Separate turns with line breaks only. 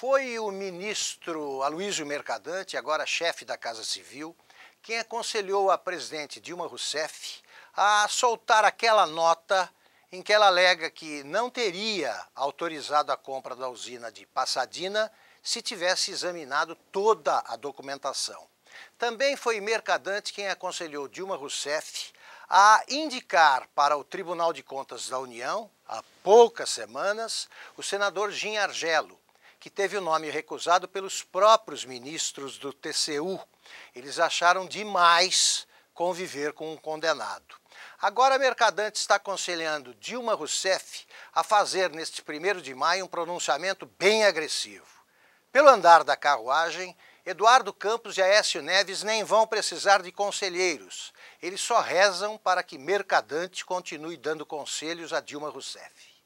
Foi o ministro Aloysio Mercadante, agora chefe da Casa Civil, quem aconselhou a presidente Dilma Rousseff a soltar aquela nota em que ela alega que não teria autorizado a compra da usina de Passadina se tivesse examinado toda a documentação. Também foi Mercadante quem aconselhou Dilma Rousseff a indicar para o Tribunal de Contas da União, há poucas semanas, o senador Jim Argelo, que teve o nome recusado pelos próprios ministros do TCU. Eles acharam demais conviver com um condenado. Agora, Mercadante está aconselhando Dilma Rousseff a fazer, neste primeiro de maio, um pronunciamento bem agressivo. Pelo andar da carruagem, Eduardo Campos e Aécio Neves nem vão precisar de conselheiros. Eles só rezam para que Mercadante continue dando conselhos a Dilma Rousseff.